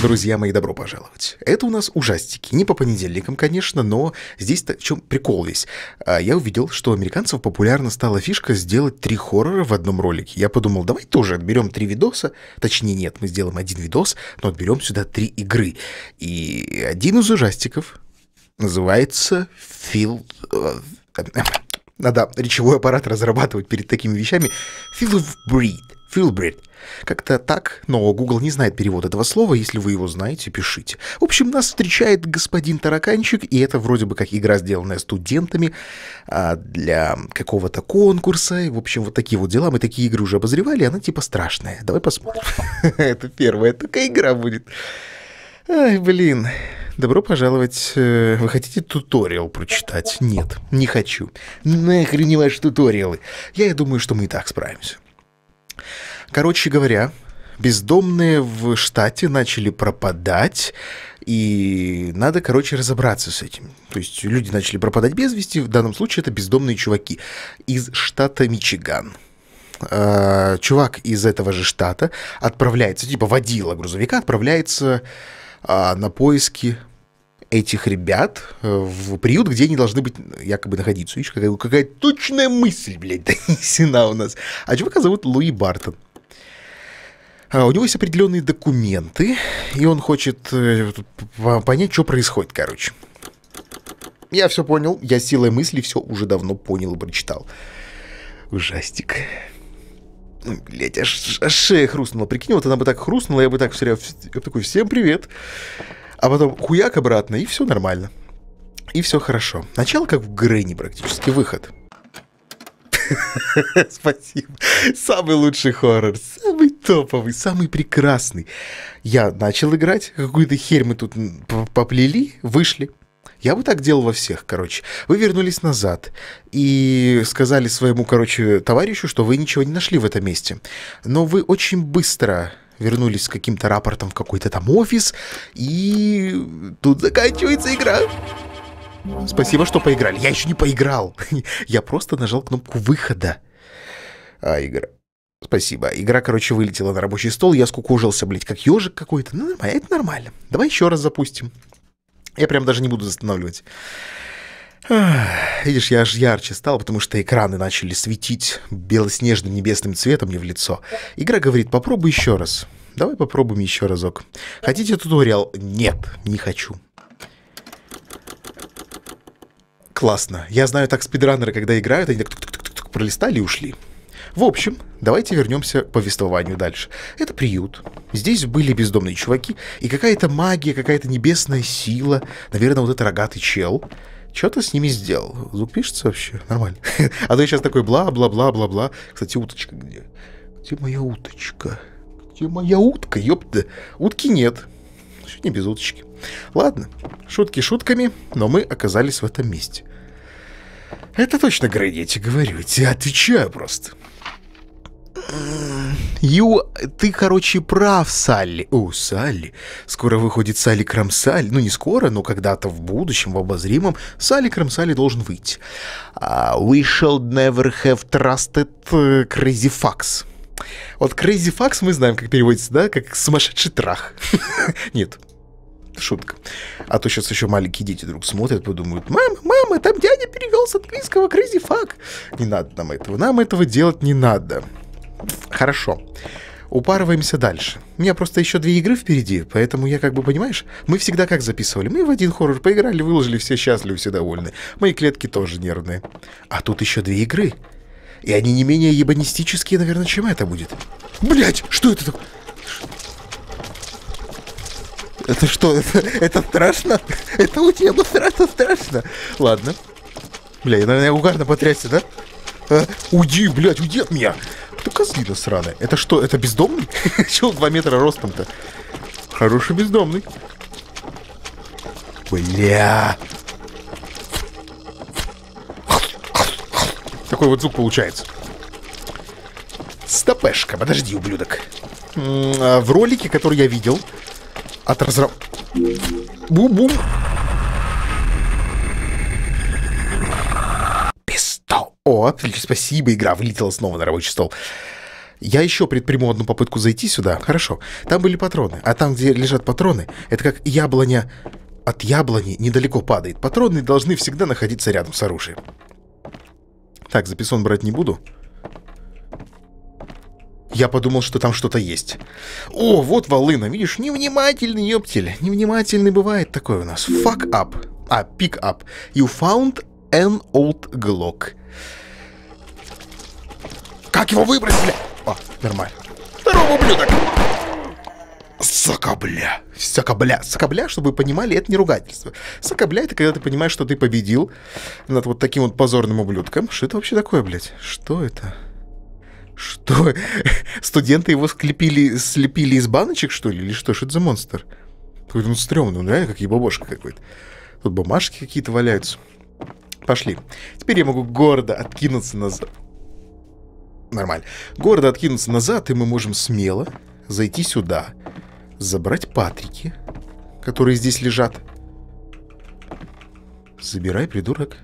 Друзья мои, добро пожаловать. Это у нас ужастики. Не по понедельникам, конечно, но здесь-то в чем прикол весь. А, я увидел, что у американцев популярна стала фишка сделать три хоррора в одном ролике. Я подумал, давай тоже отберем три видоса. Точнее, нет, мы сделаем один видос, но отберем сюда три игры. И один из ужастиков называется Фил... Э, э, э, надо речевой аппарат разрабатывать перед такими вещами. Фил of Breed. Филбрид. Как-то так, но Google не знает перевод этого слова, если вы его знаете, пишите. В общем, нас встречает господин Тараканчик, и это вроде бы как игра, сделанная студентами а, для какого-то конкурса. И, в общем, вот такие вот дела. Мы такие игры уже обозревали, она типа страшная. Давай посмотрим. Это первая такая игра будет. Ай, блин. Добро пожаловать. Э, вы хотите туториал прочитать? Нет, не хочу. Нахрен не ваши туториалы. Я думаю, что мы и так справимся. Короче говоря, бездомные в штате начали пропадать, и надо, короче, разобраться с этим. То есть люди начали пропадать без вести, в данном случае это бездомные чуваки из штата Мичиган. А, чувак из этого же штата отправляется, типа водила грузовика, отправляется а, на поиски этих ребят э, в приют, где они должны быть якобы находиться. Видишь, какая, какая точная мысль, блядь, донесена у нас. А чувака зовут Луи Бартон. А, у него есть определенные документы, и он хочет э, понять, что происходит, короче. Я все понял, я силой мысли все уже давно понял и прочитал. Ужастик. Ну, Блять, аж, аж шея хрустнула. Прикинь, вот она бы так хрустнула, я бы так все время... Я бы такой, всем привет а потом хуяк обратно, и все нормально. И все хорошо. Начало как в Грэнни практически, выход. Спасибо. Самый лучший хоррор, самый топовый, самый прекрасный. Я начал играть, какую-то херь мы тут поплели, вышли. Я бы так делал во всех, короче. Вы вернулись назад и сказали своему, короче, товарищу, что вы ничего не нашли в этом месте. Но вы очень быстро вернулись с каким-то рапортом в какой-то там офис, и тут заканчивается игра. Спасибо, что поиграли. Я еще не поиграл. Я просто нажал кнопку выхода. А, игра. Спасибо. Игра, короче, вылетела на рабочий стол. Я скукожился, блядь, как ежик какой-то. Ну, нормально, это нормально. Давай еще раз запустим. Я прям даже не буду останавливать. Видишь, я аж ярче стал, потому что экраны начали светить белоснежным небесным цветом мне в лицо. Игра говорит, попробуй еще раз. Давай попробуем еще разок. Хотите туториал? Нет, не хочу. Классно. Я знаю так спидранеры, когда играют, они так тук -тук -тук пролистали и ушли. В общем, давайте вернемся к повествованию дальше. Это приют. Здесь были бездомные чуваки, и какая-то магия, какая-то небесная сила, наверное, вот это рогатый чел — что ты с ними сделал? Звук пишется вообще? Нормально. А ты сейчас такой бла-бла-бла-бла-бла. Кстати, уточка где? Где моя уточка? Где моя утка? Ёпта. Утки нет. Сегодня без уточки. Ладно, шутки шутками, но мы оказались в этом месте. Это точно я тебе говорю, я тебе отвечаю просто. Ю, ты, короче, прав, Салли. О, Салли. Скоро выходит Салли Крамсаль. Ну, не скоро, но когда-то в будущем, в обозримом, Салли Крамсаль должен выйти. Uh, we shall never have trusted э, Crazy Fox. Вот Crazy Fox мы знаем, как переводится, да? Как сумасшедший трах. Нет, шутка. А то сейчас еще маленькие дети вдруг смотрят, подумают, мама, мама, там дядя перевел с английского Crazy Fuck. Не надо нам этого, нам этого делать не надо. Хорошо. Упарываемся дальше. У меня просто еще две игры впереди, поэтому я как бы, понимаешь, мы всегда как записывали. Мы в один хоррор поиграли, выложили, все счастливы, все довольны. Мои клетки тоже нервные. А тут еще две игры. И они не менее ебанистические, наверное, чем это будет. Блять, что это такое? Это что? Это, это страшно? Это у тебя ну, страшно, страшно. Ладно. Бля, я, наверное, угарно потрясся, да? А? Уйди, блядь, уйди от меня. Ну, козлина сраная. Это что, это бездомный? Чего 2 метра ростом-то? Хороший бездомный. Бля. Такой вот звук получается. Стопешка, подожди, ублюдок. А, в ролике, который я видел, от разраб... Бум-бум. Пиздец. Да, о, спасибо, игра вылетела снова на рабочий стол. Я еще предприму одну попытку зайти сюда. Хорошо. Там были патроны. А там, где лежат патроны, это как яблоня... От яблони недалеко падает. Патроны должны всегда находиться рядом с оружием. Так, записон брать не буду. Я подумал, что там что-то есть. О, вот волына, видишь, невнимательный, ёптель. Невнимательный бывает такой у нас. Fuck up. А, pick up. You found Эн Олд Глок. Как его выбрать, бля? О, нормально. Здорово, ублюдок! Сокобля. Сокобля. Сокобля, чтобы вы понимали, это не ругательство. Сокобля — это когда ты понимаешь, что ты победил над вот таким вот позорным ублюдком. Что это вообще такое, блядь? Что это? Что? Студенты его склепили, слепили из баночек, что ли? Или что? Что это за монстр? Какой-то он стрёмный, он реально как ебобошка какой-то. Тут бумажки какие-то валяются. Пошли. Теперь я могу гордо откинуться назад. Нормально. Гордо откинуться назад, и мы можем смело зайти сюда, забрать патрики, которые здесь лежат. Забирай, придурок.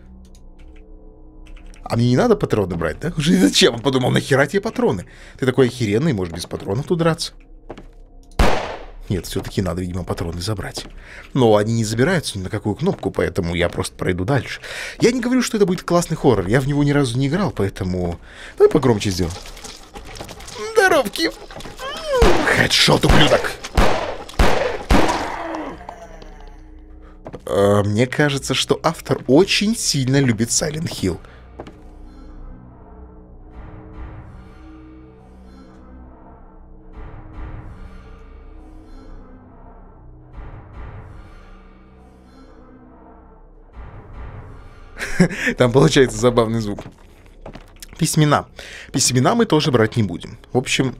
А мне не надо патроны брать, да? Уже зачем? Он подумал, нахера тебе патроны? Ты такой охеренный, можешь без патронов тут драться. Нет, все-таки надо, видимо, патроны забрать. Но они не забираются ни на какую кнопку, поэтому я просто пройду дальше. Я не говорю, что это будет классный хоррор. Я в него ни разу не играл, поэтому... Давай погромче сделаем. Здоровки! Хедшот, ублюдок! Э, мне кажется, что автор очень сильно любит Silent Hill. Там получается забавный звук. Письмена. Письмена мы тоже брать не будем. В общем,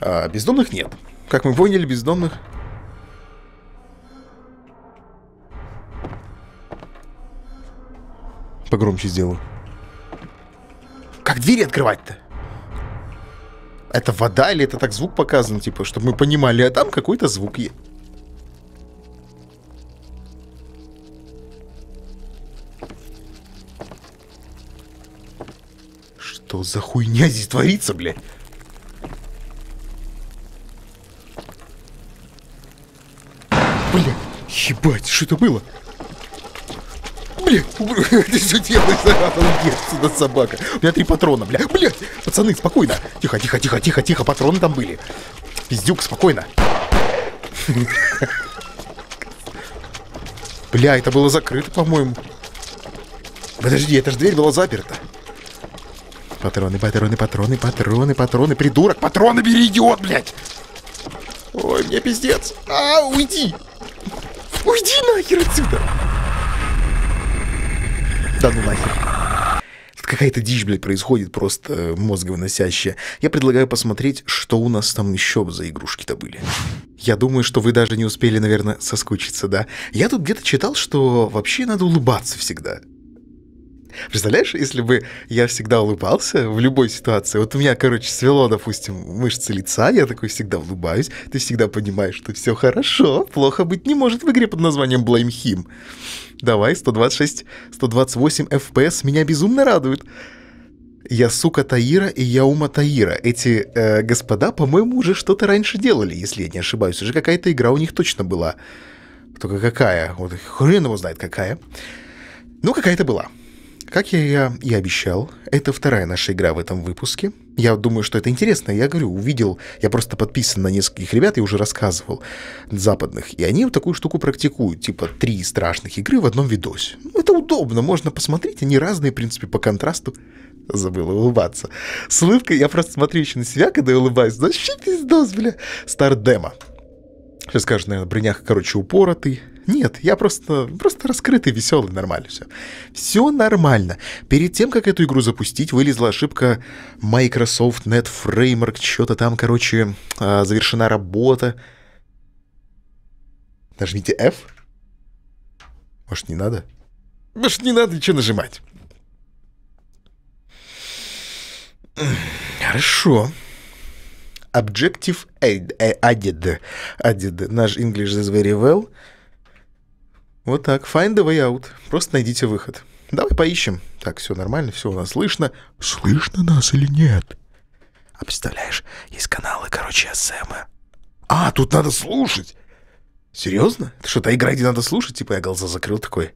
а, бездомных нет. Как мы поняли, бездомных... Погромче сделаю. Как двери открывать-то? Это вода или это так звук показан, типа, чтобы мы понимали, а там какой-то звук есть. Что за хуйня здесь творится, блядь? Бля, ебать, что это было? Бля, ты что делаешь, Саратов? Нет, собака. У меня три патрона, бля. Блядь, пацаны, спокойно. Тихо, тихо, тихо, тихо, тихо, патроны там были. Пиздюк, спокойно. Бля, это было закрыто, по-моему. Подожди, эта же дверь была заперта. Патроны, патроны, патроны, патроны, патроны, придурок, патроны бери, идиот, блядь! Ой, мне пиздец. А, уйди! Уйди нахер отсюда! Да ну нахер. Тут какая-то дичь, блядь, происходит, просто э, мозговыносящая. Я предлагаю посмотреть, что у нас там еще за игрушки-то были. Я думаю, что вы даже не успели, наверное, соскучиться, да? Я тут где-то читал, что вообще надо улыбаться всегда. Представляешь, если бы я всегда улыбался в любой ситуации, вот у меня, короче, свело, допустим, мышцы лица, я такой всегда улыбаюсь, ты всегда понимаешь, что все хорошо, плохо быть не может в игре под названием Blame Him. Давай, 126, 128 FPS меня безумно радует. Я сука Таира и я ума Таира. Эти э, господа, по-моему, уже что-то раньше делали, если я не ошибаюсь. Уже какая-то игра у них точно была. Только какая? Вот хрен его знает какая. Ну, какая-то была. Как я и обещал, это вторая наша игра в этом выпуске. Я думаю, что это интересно. Я говорю, увидел, я просто подписан на нескольких ребят, я уже рассказывал, западных. И они вот такую штуку практикуют, типа три страшных игры в одном видосе. Это удобно, можно посмотреть, они разные, в принципе, по контрасту. Забыл улыбаться. С улыбкой я просто смотрю еще на себя, когда я улыбаюсь. Значит, пиздос, бля. Стардема. Сейчас скажут, наверное, броняк, короче, упоротый нет, я просто, просто раскрытый, веселый, нормально все. Все нормально. Перед тем, как эту игру запустить, вылезла ошибка Microsoft Net Framework, что-то там, короче, а, завершена работа. Нажмите F. Может, не надо? Может, не надо ничего нажимать. Хорошо. Objective added. added. Наш English is very well. Вот так. Find the way out. Просто найдите выход. Давай поищем. Так, все нормально, все у нас слышно. Слышно нас или нет? А представляешь, есть каналы, короче, СМ. А, тут надо слушать. Серьезно? Это что та игра, где надо слушать? Типа я глаза закрыл такой.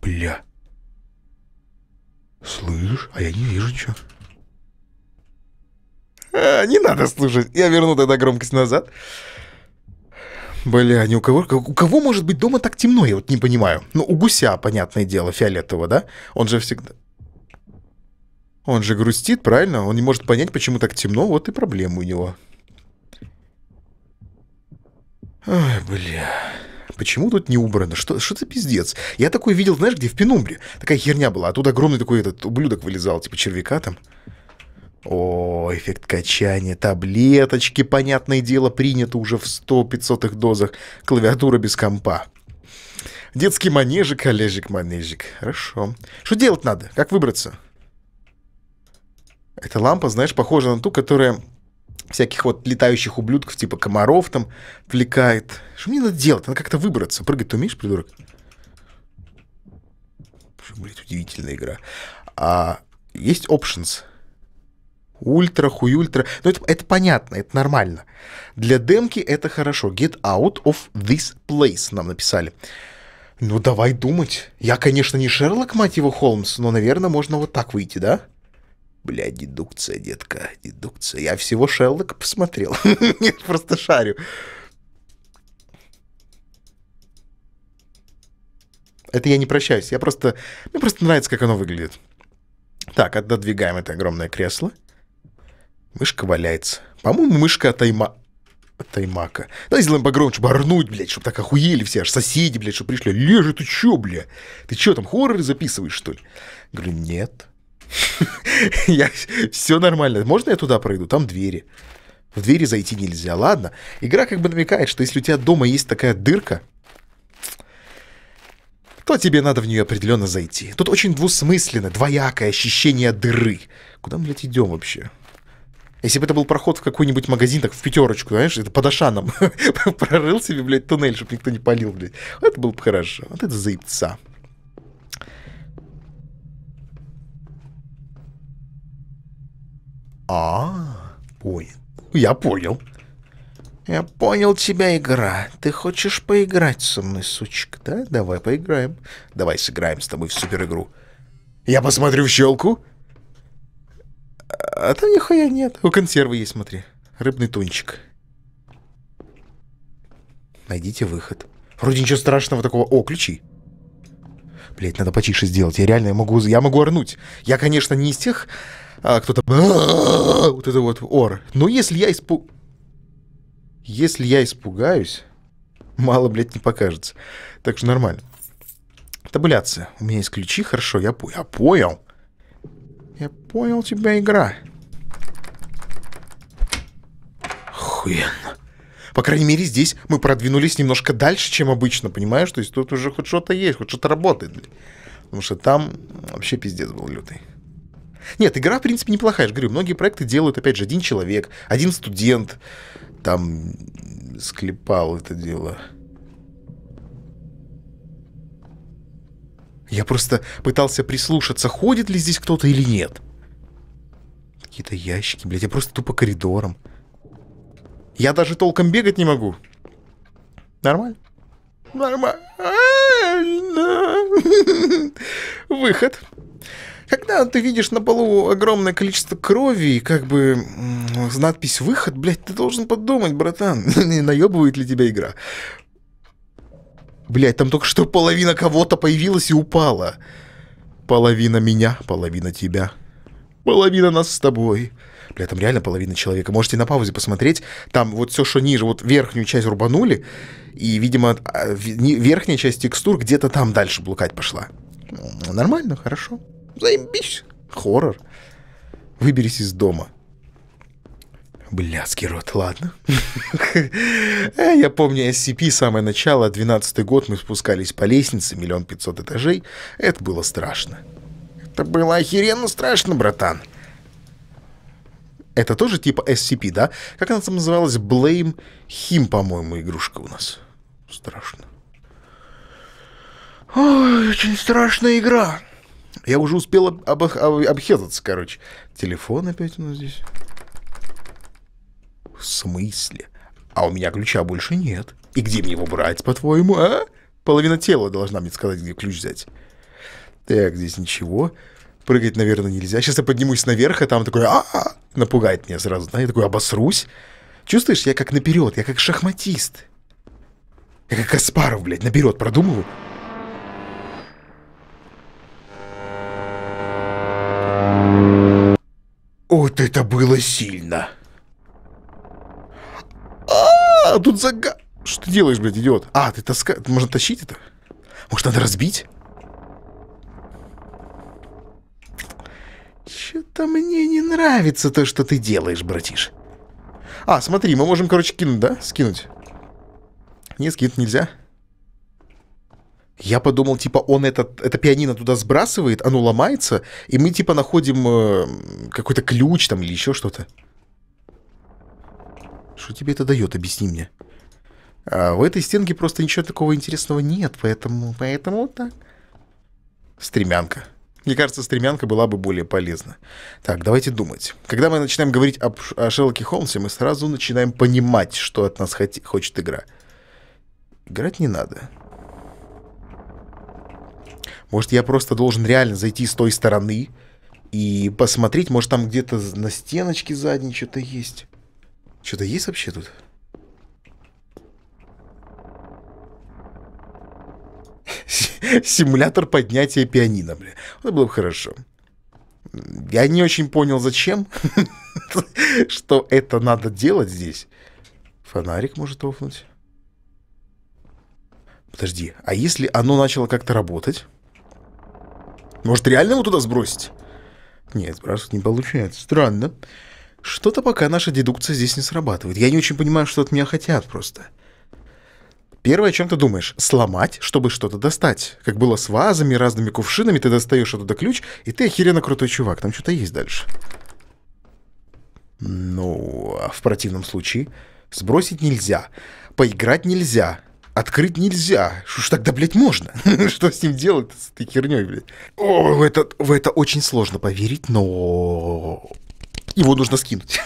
Бля. Слышь, а я не вижу ничего. А, не надо слушать. Я верну тогда громкость назад. Бля, не у кого... У кого может быть дома так темно, я вот не понимаю. Ну, у гуся, понятное дело, фиолетового, да? Он же всегда... Он же грустит, правильно? Он не может понять, почему так темно, вот и проблемы у него. Ой, бля. Почему тут не убрано? Что, что за пиздец? Я такой видел, знаешь, где в Пенумбре. Такая херня была. А тут огромный такой этот ублюдок вылезал, типа червяка там. О, эффект качания, таблеточки, понятное дело, принято уже в 100-500 дозах, клавиатура без компа. Детский манежик, коллежик-манежик. Хорошо. Что делать надо? Как выбраться? Эта лампа, знаешь, похожа на ту, которая всяких вот летающих ублюдков, типа комаров там, влекает. Что мне надо делать? Надо как-то выбраться. Прыгать ты умеешь, придурок? Блять, удивительная игра. А есть options ультра, хуй ну, ультра. Но это, это понятно, это нормально. Для демки это хорошо. Get out of this place нам написали. Ну, давай думать. Я, конечно, не Шерлок, мать его, Холмс, но, наверное, можно вот так выйти, да? Бля, дедукция, детка, дедукция. Я всего Шерлока посмотрел. Нет, просто шарю. Это я не прощаюсь, я просто... Мне просто нравится, как оно выглядит. Так, отодвигаем это огромное кресло. Мышка валяется. По-моему, мышка от Тайма... Таймака. Давай сделаем погромче, барнуть, блядь, чтобы так охуели все, аж соседи, блядь, что пришли. Лежит, ты чё, блядь? Ты чё, там хоррор записываешь, что ли? Говорю, нет. Я... Все нормально. Можно я туда пройду? Там двери. В двери зайти нельзя. Ладно. Игра как бы намекает, что если у тебя дома есть такая дырка, то тебе надо в нее определенно зайти. Тут очень двусмысленно, двоякое ощущение дыры. Куда мы, блядь, идем вообще? Если бы это был проход в какой-нибудь магазин, так в пятерочку, знаешь, это под Ашаном, прорыл себе, блядь, туннель, чтобы никто не палил, блядь. Это было бы хорошо. Вот это заебца. А, понял. Я понял. Я понял тебя, игра. Ты хочешь поиграть со мной, сучка, да? Давай поиграем. Давай сыграем с тобой в суперигру. Я посмотрю в щелку. А там нихуя нет. У консервы есть, смотри. Рыбный тунчик. Найдите выход. Вроде ничего страшного такого. О, ключи. Блять, надо потише сделать. Я реально могу, я могу орнуть. Я, конечно, не из тех, а кто-то... Вот это вот ор. Но если я испу... Если я испугаюсь, мало, блядь, не покажется. Так что нормально. Табуляция. У меня есть ключи, хорошо, я, по... я понял. Я понял тебя, игра. Охуенно. По крайней мере, здесь мы продвинулись немножко дальше, чем обычно, понимаешь? То есть тут уже хоть что-то есть, хоть что-то работает. Потому что там вообще пиздец был лютый. Нет, игра, в принципе, неплохая. Я же говорю, многие проекты делают, опять же, один человек, один студент там склепал это дело. Я просто пытался прислушаться, ходит ли здесь кто-то или нет. Какие-то ящики, блядь, я просто тупо коридором. Я даже толком бегать не могу. Нормально? Нормально. Выход. Когда ты видишь на полу огромное количество крови и как бы надпись «выход», блядь, ты должен подумать, братан, не наебывает ли тебя игра. Блять, там только что половина кого-то появилась и упала. Половина меня, половина тебя. Половина нас с тобой. Бля, там реально половина человека. Можете на паузе посмотреть. Там вот все, что ниже, вот верхнюю часть рубанули. И, видимо, а, верхняя часть текстур где-то там дальше блукать пошла. Нормально, хорошо. Заебись. Хоррор. Выберись из дома. Блядский рот, ладно. Э, я помню SCP, самое начало, 12 год, мы спускались по лестнице, миллион пятьсот этажей. Это было страшно. Это было охеренно страшно, братан. Это тоже типа SCP, да? Как она там называлась? Blame Him, по-моему, игрушка у нас. Страшно. Ой, очень страшная игра. Я уже успел об- об- об- обхезаться, короче. Телефон опять у нас здесь в смысле? А у меня ключа больше нет. И где мне его брать, по-твоему, а? Половина тела должна мне сказать, где ключ взять. Так, здесь ничего. Прыгать, наверное, нельзя. Сейчас я поднимусь наверх, а там такой а, -а, -а напугает меня сразу. Да? Я такой обосрусь. Чувствуешь, я как наперед, я как шахматист. Я как Каспаров, блядь, наперед продумываю. Вот это было сильно. А, тут зага... Что ты делаешь, блядь, идиот? А, ты таска... Можно тащить это? Может, надо разбить? Что-то мне не нравится то, что ты делаешь, братиш. А, смотри, мы можем, короче, кинуть, да? Скинуть. Не, скинуть нельзя. Я подумал, типа, он этот, это пианино туда сбрасывает, оно ломается, и мы, типа, находим э, какой-то ключ там или еще что-то. Что тебе это дает, объясни мне. А в этой стенке просто ничего такого интересного нет, поэтому... Поэтому так. Стремянка. Мне кажется, стремянка была бы более полезна. Так, давайте думать. Когда мы начинаем говорить об, о Шерлоке Холмсе, мы сразу начинаем понимать, что от нас хот хочет игра. Играть не надо. Может, я просто должен реально зайти с той стороны и посмотреть, может, там где-то на стеночке задней что-то есть. Что-то есть вообще тут? Симулятор поднятия пианино, бля. Это было бы хорошо. Я не очень понял, зачем, что это надо делать здесь. Фонарик может офнуть. Подожди, а если оно начало как-то работать? Может, реально его туда сбросить? Нет, сбрасывать не получается. Странно. Странно. Что-то пока наша дедукция здесь не срабатывает. Я не очень понимаю, что от меня хотят просто. Первое, о чем ты думаешь? Сломать, чтобы что-то достать. Как было с вазами, разными кувшинами, ты достаешь оттуда ключ, и ты охеренно крутой чувак. Там что-то есть дальше. Ну, а в противном случае сбросить нельзя, поиграть нельзя, открыть нельзя. Что ж тогда, блядь, можно? Что с ним делать с этой херней, блядь? О, в это, в это очень сложно поверить, но его нужно скинуть.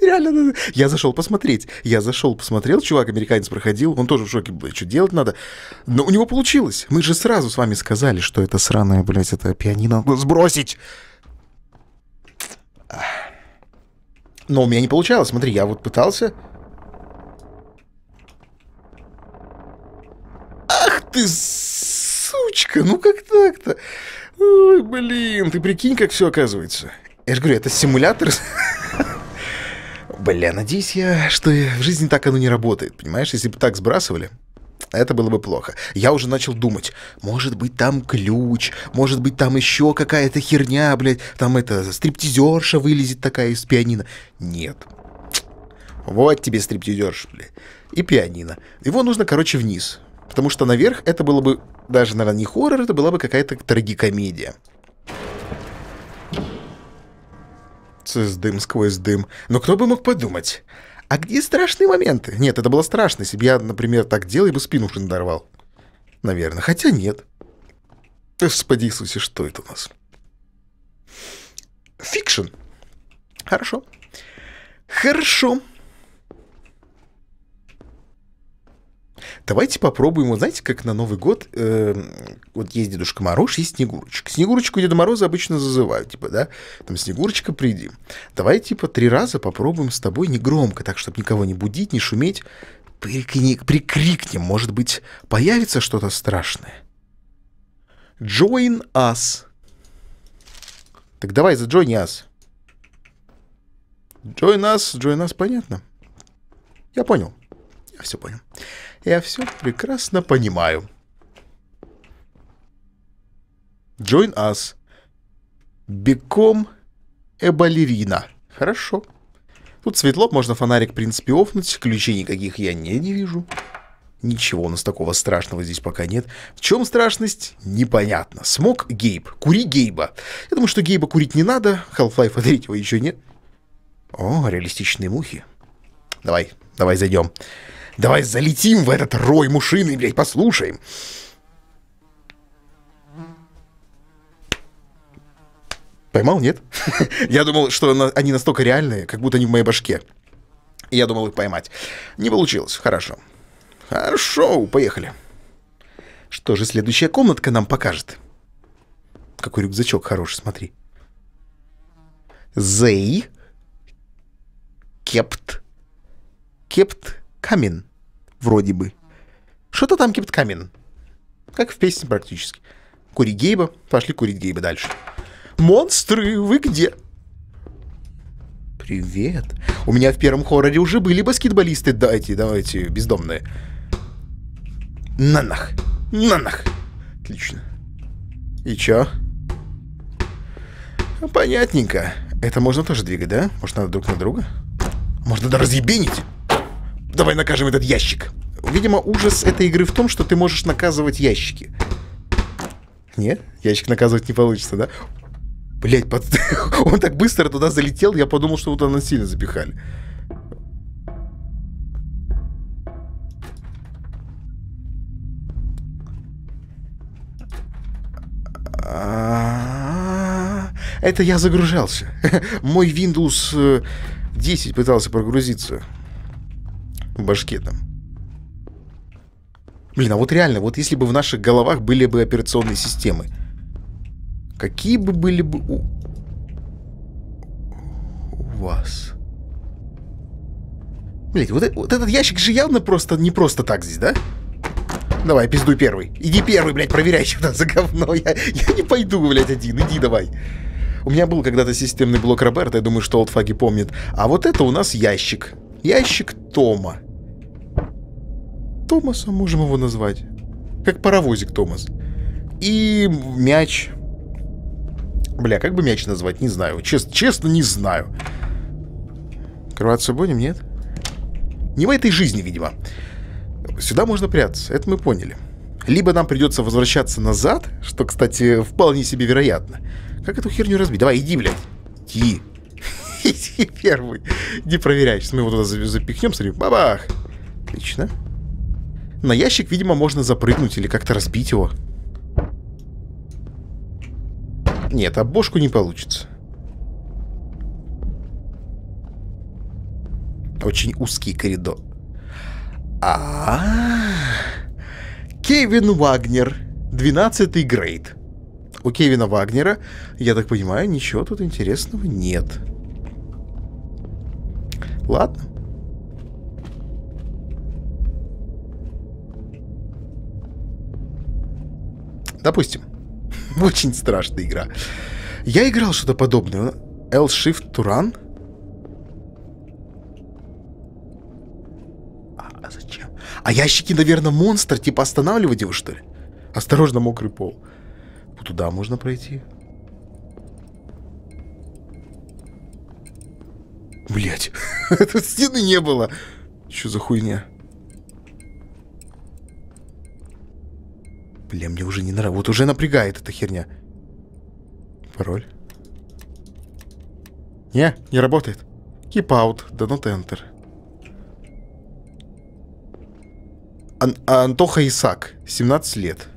Реально, я зашел посмотреть. Я зашел, посмотрел, чувак, американец проходил, он тоже в шоке, блядь, что делать надо. Но у него получилось. Мы же сразу с вами сказали, что это сраное, блядь, это пианино надо сбросить. Но у меня не получалось. Смотри, я вот пытался. Ах ты, сучка, ну как так-то? Ой, блин, ты прикинь, как все оказывается. Я же говорю, это симулятор. Бля, надеюсь я, что в жизни так оно не работает, понимаешь? Если бы так сбрасывали, это было бы плохо. Я уже начал думать, может быть, там ключ, может быть, там еще какая-то херня, блядь, там это, стриптизерша вылезет такая из пианино. Нет. Вот тебе стриптизерша, блядь. И пианино. Его нужно, короче, вниз. Потому что наверх это было бы, даже, наверное, не хоррор, это была бы какая-то трагикомедия. Через дым, сквозь дым. Но кто бы мог подумать? А где страшные моменты? Нет, это было страшно. Если бы я, например, так делал, я бы спину уже надорвал. Наверное. Хотя нет. Господи Иисусе, что это у нас? Фикшн. Хорошо. Хорошо. Давайте попробуем, вот знаете, как на Новый год, э, вот есть Дедушка Мороз, есть Снегурочка. Снегурочку Деда Мороза обычно зазывают, типа, да, там, Снегурочка, приди. Давай, типа, три раза попробуем с тобой негромко, так, чтобы никого не будить, не шуметь, прикрикнем, прикрикнем, может быть, появится что-то страшное. Join us. Так давай, за join us. Join us, join us, понятно? Я понял. Я все понял. Я все прекрасно понимаю. Join us. Беком Эбалерина. Хорошо. Тут светло, можно фонарик, в принципе, офнуть. Ключей никаких я не, не вижу. Ничего у нас такого страшного здесь пока нет. В чем страшность? Непонятно. Смог Гейб. Кури Гейба. Я думаю, что Гейба курить не надо. Half-Life 3 еще нет. О, реалистичные мухи. Давай, давай зайдем. Давай залетим в этот рой мушины, блядь, послушаем. Поймал, нет? Я думал, что они настолько реальные, как будто они в моей башке. И я думал их поймать. Не получилось. Хорошо. Хорошо, поехали. Что же следующая комнатка нам покажет? Какой рюкзачок хороший, смотри. Зей, кепт, кепт камин. Вроде бы. Что-то там кипит камин. Как в песне практически. Курить Гейба. Пошли курить Гейба дальше. Монстры, вы где? Привет. У меня в первом хорроре уже были баскетболисты. Дайте, давайте, бездомные. на нах на нах Отлично. И чё? Понятненько. Это можно тоже двигать, да? Может, надо друг на друга? Можно даже разъебенить? Давай накажем этот ящик. Видимо, ужас этой игры в том, что ты можешь наказывать ящики. Нет, ящик наказывать не получится, да? Блять, под... он так быстро туда залетел, я подумал, что вот туда сильно запихали. Это я загружался. Мой Windows 10 э, пытался прогрузиться в башке там. Блин, а вот реально, вот если бы в наших головах были бы операционные системы, какие бы были бы у, у вас? Блин, вот, э, вот этот ящик же явно просто не просто так здесь, да? Давай, пиздуй первый. Иди первый, блядь, проверяй, что там за говно. Я, я не пойду, блядь, один. Иди давай. У меня был когда-то системный блок Роберта, я думаю, что олдфаги помнит. А вот это у нас ящик. Ящик Тома. Томасом можем его назвать. Как паровозик Томас. И мяч. Бля, как бы мяч назвать, не знаю. Чест, честно, не знаю. Кроваться будем, нет? Не в этой жизни, видимо. Сюда можно прятаться, это мы поняли. Либо нам придется возвращаться назад, что, кстати, вполне себе вероятно. Как эту херню разбить? Давай, иди, блядь. Иди ты первый. Не проверяешь. Мы его туда запихнем, смотри, бабах. Отлично. На ящик, видимо, можно запрыгнуть или как-то разбить его. Нет, а бошку не получится. Очень узкий коридор. А, -а, -а. Кевин Вагнер, 12 грейд. У Кевина Вагнера, я так понимаю, ничего тут интересного нет. Нет. Ладно. Допустим. Очень страшная игра. Я играл что-то подобное. L-Shift to Run? А, а зачем? А ящики, наверное, монстр, типа останавливать его, что ли? Осторожно, мокрый пол. Туда можно пройти. Блять, стены не было. Что за хуйня? Бля, мне уже не нравится. Вот уже напрягает эта херня. Пароль. Не, не работает. Keep out, да not enter. Ан а Антоха Исак, 17 лет.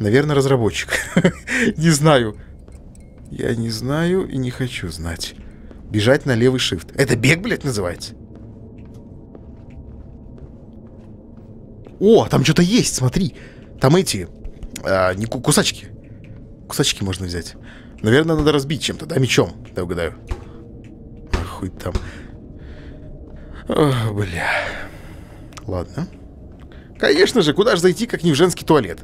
Наверное, разработчик. не знаю. Я не знаю и не хочу знать. Бежать на левый shift. Это бег, блядь, называется? О, там что-то есть, смотри. Там эти... А, не кусачки. Кусачки можно взять. Наверное, надо разбить чем-то, да, мечом? Да, угадаю. А там. Ох, бля. Ладно. Конечно же, куда же зайти, как не в женский туалет?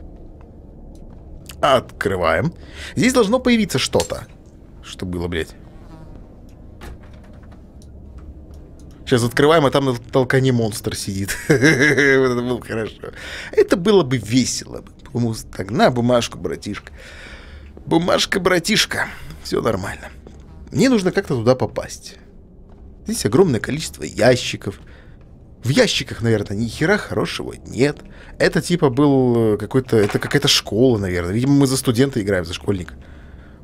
Открываем. Здесь должно появиться что-то. Что было, блядь? Сейчас открываем, а там на толкане монстр сидит. Это было хорошо. Это было бы весело. Так, на бумажку, братишка. Бумажка, братишка. Все нормально. Мне нужно как-то туда попасть. Здесь огромное количество ящиков. В ящиках, наверное, ни хера хорошего нет. Это типа был э, какой-то... Это какая-то школа, наверное. Видимо, мы за студента играем, за школьника.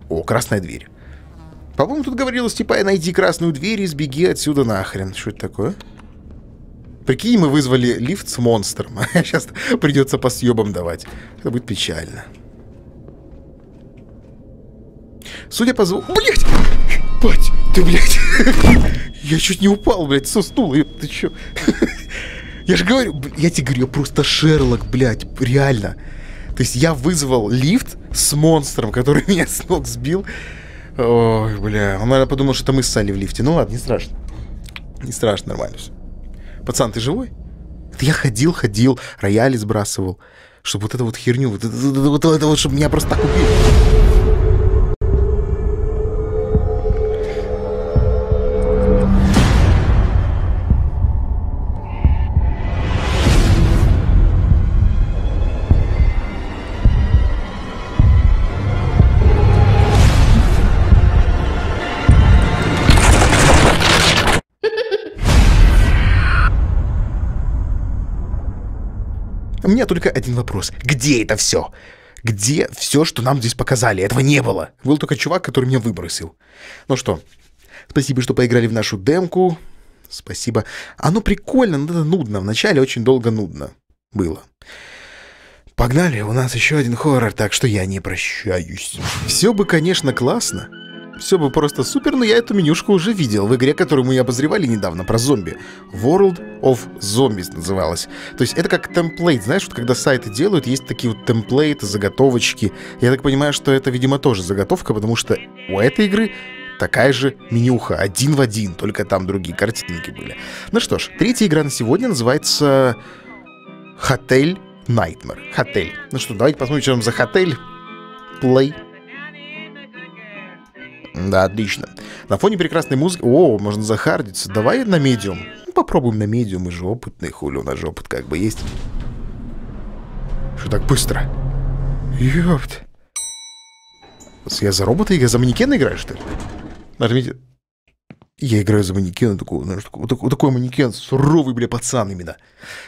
О, красная дверь. По-моему, тут говорилось, типа, «Э, найди красную дверь и сбеги отсюда нахрен. Что это такое? Прикинь, мы вызвали лифт с монстром. А сейчас придется по съебам давать. Это будет печально. Судя по звуку... Блять! Бать! Ты, блядь! Я чуть не упал, блядь, со стула. Ты чё? Я же говорю, я тебе говорю, я просто Шерлок, блядь, реально. То есть я вызвал лифт с монстром, который меня с ног сбил. Ой, бля. Он, наверное, подумал, что это мы ссали в лифте. Ну ладно, не страшно. Не страшно, нормально все. Пацан, ты живой? Это я ходил, ходил, рояли сбрасывал, чтобы вот эту вот херню, вот это вот, это вот чтобы меня просто так убили. меня только один вопрос. Где это все? Где все, что нам здесь показали? Этого не было. Был только чувак, который меня выбросил. Ну что, спасибо, что поиграли в нашу демку. Спасибо. Оно а ну прикольно, но ну это нудно. Вначале очень долго нудно было. Погнали, у нас еще один хоррор, так что я не прощаюсь. Все бы, конечно, классно, все бы просто супер, но я эту менюшку уже видел в игре, которую мы обозревали недавно, про зомби. World of Zombies называлась. То есть это как темплейт, знаешь, вот когда сайты делают, есть такие вот темплейты, заготовочки. Я так понимаю, что это, видимо, тоже заготовка, потому что у этой игры такая же менюха, один в один, только там другие картинки были. Ну что ж, третья игра на сегодня называется Hotel Nightmare. Hotel. Ну что, давайте посмотрим, что там за хотель. Play. Да, отлично. На фоне прекрасной музыки... О, можно захардиться. Давай на медиум. Ну, попробуем на медиум, мы же опытные, хули у нас же опыт как бы есть. Что так быстро? Ёпт. Я за робота я За манекена играешь, что ли? Нажмите. Я играю за манекена, такой, знаешь, такой, такой, такой манекен, суровый, бля, пацан именно.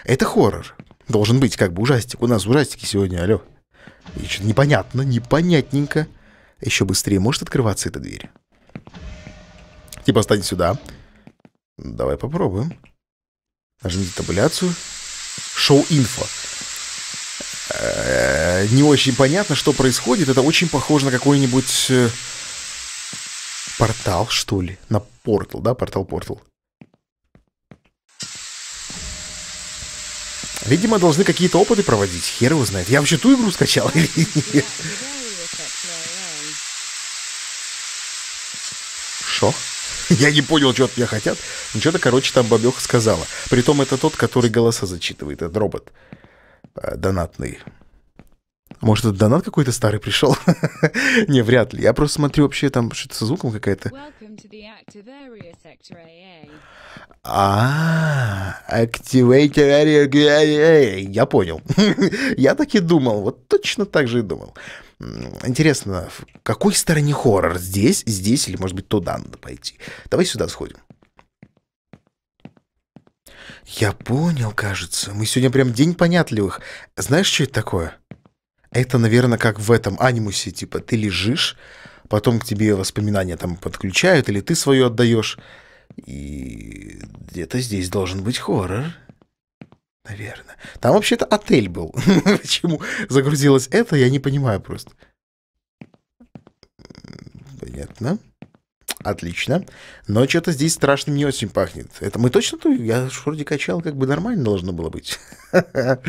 Это хоррор. Должен быть как бы ужастик. У нас ужастики сегодня, алё. И что-то непонятно, непонятненько. Еще быстрее может открываться эта дверь? Типа, стань сюда. Давай попробуем. Нажмите табуляцию. Шоу-инфо. Э, не очень понятно, что происходит. Это очень похоже на какой-нибудь э, портал, что ли. На портал, да? Портал-портал. Видимо, должны какие-то опыты проводить. Хер его знает. Я вообще ту игру скачал или нет? Хорошо. Я не понял, что от меня хотят. Ну, что-то, короче, там бабеха сказала. Притом это тот, который голоса зачитывает, этот робот э, донатный. Может, это донат какой-то старый пришел? Не, вряд ли. Я просто смотрю вообще там что-то со звуком какая-то. А, Activator Area. Я понял. Я так и думал. Вот точно так же и думал. Интересно, в какой стороне хоррор? Здесь, здесь или, может быть, туда надо пойти? Давай сюда сходим. Я понял, кажется. Мы сегодня прям день понятливых. Знаешь, что это такое? Это, наверное, как в этом анимусе, типа, ты лежишь, потом к тебе воспоминания там подключают, или ты свое отдаешь. И где-то здесь должен быть хоррор. Наверное. Там вообще-то отель был. Почему загрузилось это, я не понимаю просто. Понятно. Отлично. Но что-то здесь страшно не очень пахнет. Это мы точно то? Я вроде качал, как бы нормально должно было быть. Блин,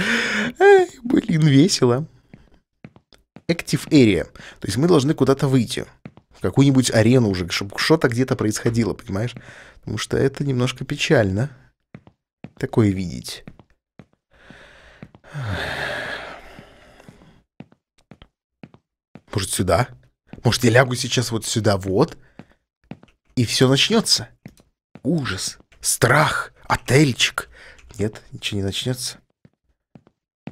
весело. Active Area. То есть мы должны куда-то выйти. В какую-нибудь арену уже, чтобы что-то где-то происходило, понимаешь? Потому что это немножко печально. Такое видеть. Может, сюда? Может, я лягу сейчас вот сюда вот? И все начнется. Ужас, страх, отельчик. Нет, ничего не начнется.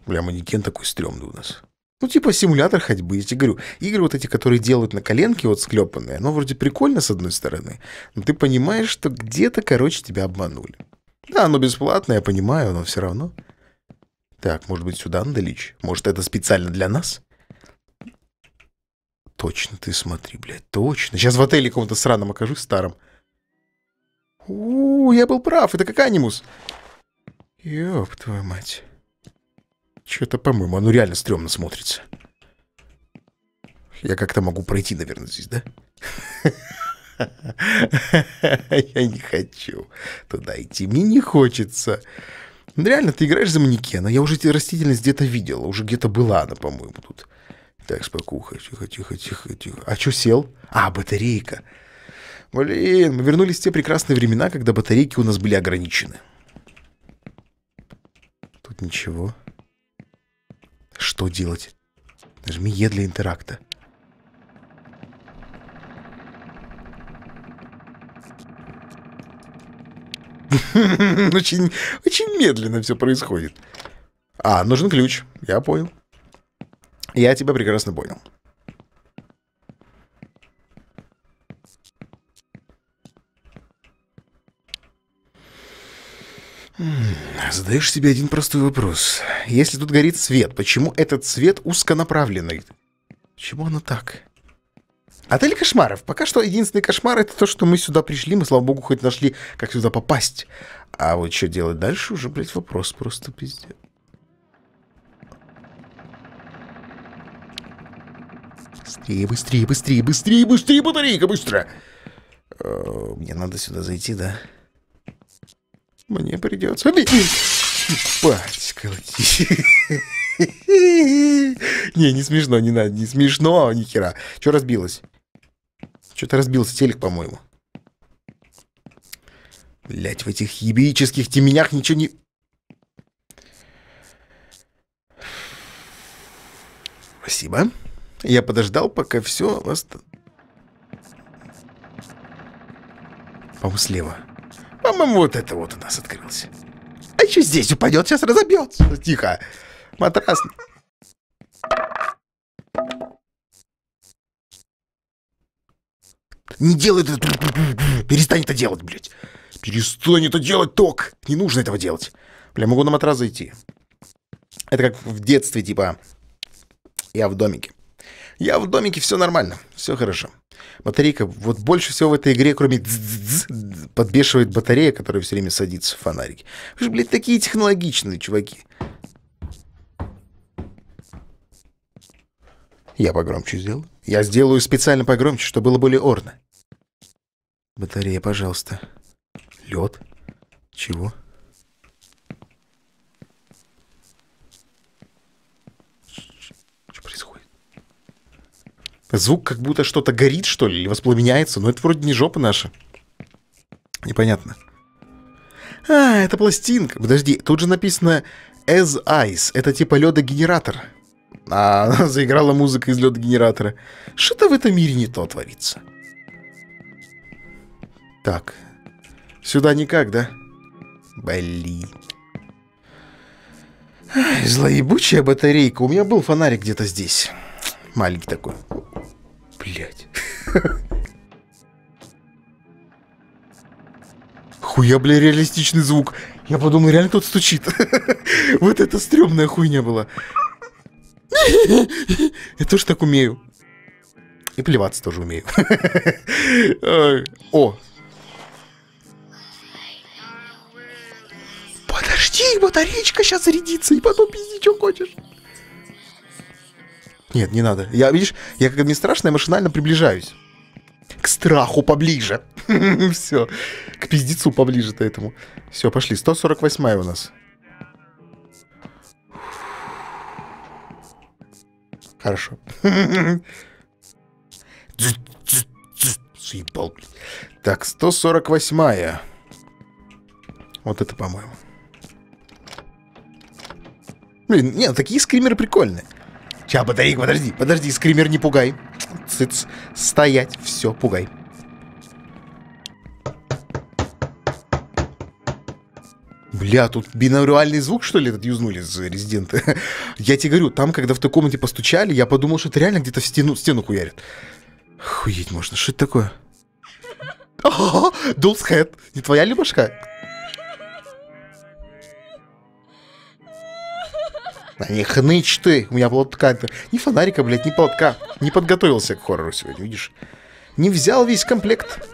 Бля, манекен такой стрёмный у нас. Ну, типа симулятор ходьбы, я тебе говорю. Игры вот эти, которые делают на коленке, вот склепанные, оно вроде прикольно с одной стороны, но ты понимаешь, что где-то, короче, тебя обманули. Да, оно бесплатное, я понимаю, но все равно. Так, может быть, сюда надо лечь? Может, это специально для нас? Точно, ты смотри, блядь, точно. Сейчас в отеле каком-то сраном окажусь, старом. У, -у, я был прав, это как анимус. Ёб твою мать. Что-то, по-моему, оно реально стрёмно смотрится. Я как-то могу пройти, наверное, здесь, да? Я не хочу туда идти. Мне не хочется. Ну, реально, ты играешь за манекена. Я уже эти растительность где-то видела. Уже где-то была она, по-моему, тут. Так, спокуха. Тихо, тихо, тихо, тихо. А что сел? А, батарейка. Блин, мы вернулись в те прекрасные времена, когда батарейки у нас были ограничены. Тут ничего. Что делать? Нажми Е для интеракта. очень, очень медленно все происходит. А, нужен ключ. Я понял. Я тебя прекрасно понял. Задаешь себе один простой вопрос. Если тут горит свет, почему этот свет узконаправленный? Почему оно так? Отель а кошмаров. Пока что единственный кошмар это то, что мы сюда пришли, мы, слава богу, хоть нашли, как сюда попасть. А вот что делать дальше уже, блядь, вопрос просто пиздец. Быстрее, быстрее, быстрее, быстрее, быстрее, батарейка, быстро! О, э, мне надо сюда зайти, да? Мне придется... Бать, Не, не смешно, не надо, не смешно, ни хера. Че разбилось? Что-то разбился телек, по-моему. Блять, в этих ебических теменях ничего не... Спасибо. Я подождал, пока все... Ост... По-моему, слева. По-моему, вот это вот у нас открылся. А еще здесь упадет, сейчас разобьется. Тихо. Матрас. Не делай это. Перестань это делать, блядь. Перестань это делать, ток. Не нужно этого делать. Бля, могу на матрас зайти. Это как в детстве, типа, я в домике. Я в домике, все нормально, все хорошо. Батарейка, вот больше всего в этой игре, кроме подбешивает батарея, которая все время садится в фонарики. Вы же, блядь, такие технологичные, чуваки. Я погромче сделал. Я сделаю специально погромче, чтобы было более орно. Батарея, пожалуйста. Лед? Чего? Что происходит? Звук как будто что-то горит, что ли, или воспламеняется, но это вроде не жопа наша. Непонятно. А, это пластинка. Подожди, тут же написано As Ice. Это типа ледогенератор. А заиграла музыка из ледогенератора. Что-то в этом мире не то творится. Так. Сюда никак, да? Блин. Ай, злоебучая батарейка. У меня был фонарик где-то здесь. Маленький такой. Блять. Хуя, бля, реалистичный звук. Я подумал, реально кто-то стучит. Вот это стрёмная хуйня была. Я тоже так умею. И плеваться тоже умею. О, И батареечка сейчас зарядится, и потом пизди, что хочешь. Нет, не надо. Я, видишь, я как не страшно, я машинально приближаюсь. К страху поближе. Все. К пиздецу поближе-то этому. Все, пошли. 148 у нас. Хорошо. Съебал, блин. Так, 148-я. Вот это, по-моему. Блин, нет, ну, такие скримеры прикольные. Сейчас, батарейка, подожди, подожди, скример не пугай. Цыц, стоять, все, пугай. Бля, тут бинауриальный звук, что ли, этот юзнули из Резидента? я тебе говорю, там, когда в той комнате постучали, я подумал, что это реально где-то в стену, стену хуярит. Хуеть можно, что это такое? Доллс не твоя ли башка? На них хныч ты, у меня плотка. Ни фонарика, блядь, ни плотка. Не подготовился к хоррору сегодня, видишь? Не взял весь комплект.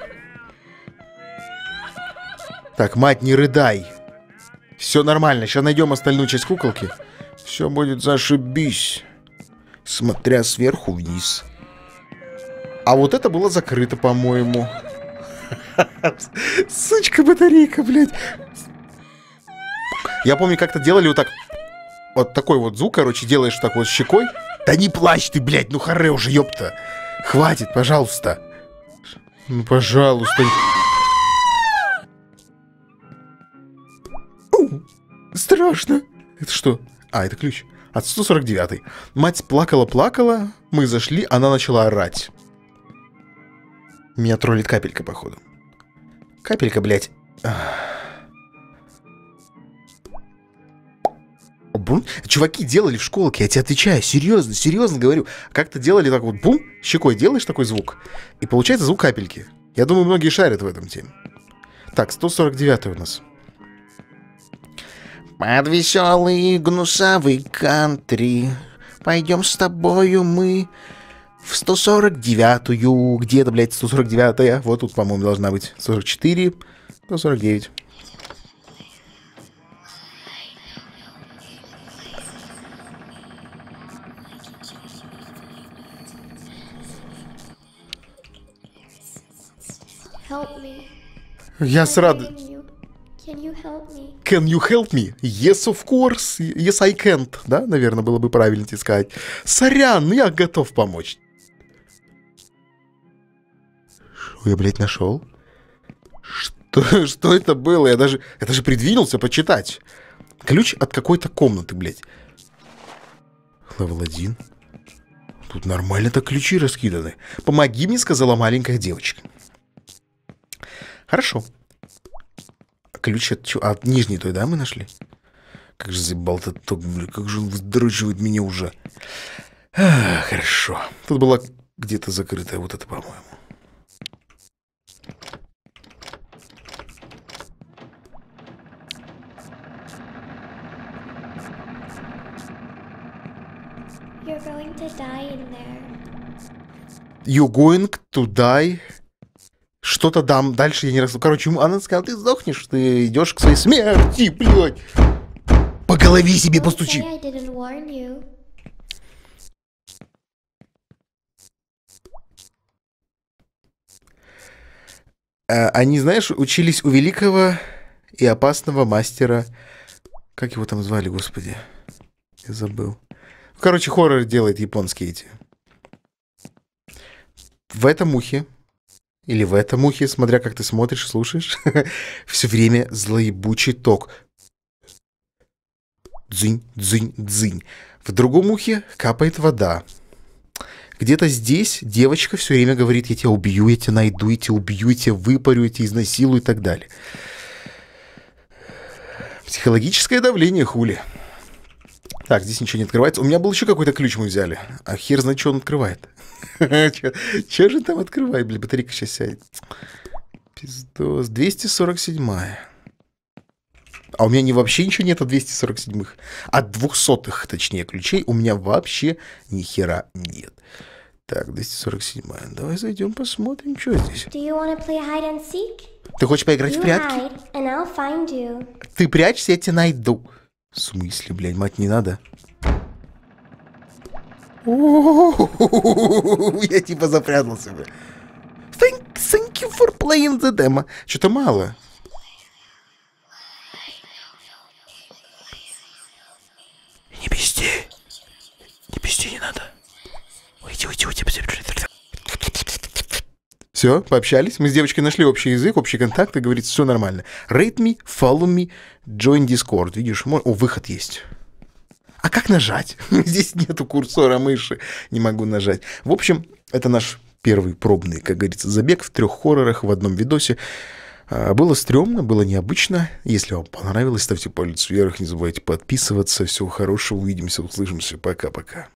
Так, мать, не рыдай. Все нормально, сейчас найдем остальную часть куколки. Все будет зашибись. Смотря сверху вниз. А вот это было закрыто, по-моему. Сучка батарейка, блядь. Я помню, как-то делали вот так вот такой вот звук, короче, делаешь так вот щекой. Да не плачь ты, блядь, ну харе уже, ёпта. Хватит, пожалуйста. Ну, пожалуйста. страшно. Это что? А, это ключ. От 149. Мать плакала-плакала, мы зашли, она начала орать. Меня троллит капелька, походу. Капелька, блядь. Бум? Чуваки делали в школке, я тебе отвечаю, серьезно, серьезно говорю. Как-то делали так вот бум, щекой делаешь такой звук, и получается звук капельки. Я думаю, многие шарят в этом теме. Так, 149 у нас. Под веселый гнусавый кантри Пойдем с тобою мы в 149-ю. Где-то, блядь, 149-я. Вот тут, по-моему, должна быть 144, 149. Я с радостью. Can you help me? Yes, of course. Yes, I can't. Да, наверное, было бы правильно тебе сказать. Сорян, ну я готов помочь. Что я, блядь, нашел? Что, что это было? Я даже, я даже придвинулся почитать. Ключ от какой-то комнаты, блядь. Левел 1. Тут нормально то ключи раскиданы. Помоги мне, сказала маленькая девочка. Хорошо. Ключ от, чего? от нижней той, да, мы нашли? Как же заебал этот ток, бля, как же он вздрочивает меня уже. А, хорошо. Тут была где-то закрытая вот это, по-моему. You're going to die in there. You're going to die что-то дам, дальше я не расскажу. Короче, она сказала, ты сдохнешь, ты идешь к своей смерти, блядь. По голове себе постучи. А, они, знаешь, учились у великого и опасного мастера. Как его там звали, господи? Я забыл. Короче, хоррор делает японские эти. В этом ухе или в этом ухе, смотря как ты смотришь, слушаешь, все время злоебучий ток. Дзынь, дзынь, дзынь. В другом ухе капает вода. Где-то здесь девочка все время говорит, я тебя убью, я тебя найду, я тебя убью, я тебя выпарю, я тебя изнасилую и так далее. Психологическое давление, хули. Так, здесь ничего не открывается. У меня был еще какой-то ключ мы взяли. А хер значит, что он открывает. Че же там открывай, блин, батарейка сейчас сядет. Пиздос. 247-я. А у меня не вообще ничего нет от 247-х. От 200-х, точнее, ключей у меня вообще ни хера нет. Так, 247 -я. Давай зайдем посмотрим, что здесь. Do you play Ты хочешь поиграть you в прятки? Hide, Ты прячься, я тебя найду. В смысле, блядь, мать, не надо. Я типа запрятался бы. Thank, thank you for playing the demo. Что-то мало. Не пизди. Не пизди, не надо. Уйди, уйди, уйди. Все, пообщались. Мы с девочкой нашли общий язык, общий контакт, и говорит, все нормально. Rate me, follow me, join Discord. Видишь, мой... о, выход есть. А как нажать? Здесь нету курсора мыши, не могу нажать. В общем, это наш первый пробный, как говорится, забег в трех хоррорах в одном видосе. А, было стрёмно, было необычно. Если вам понравилось, ставьте палец вверх, не забывайте подписываться. Всего хорошего, увидимся, услышимся. Пока-пока.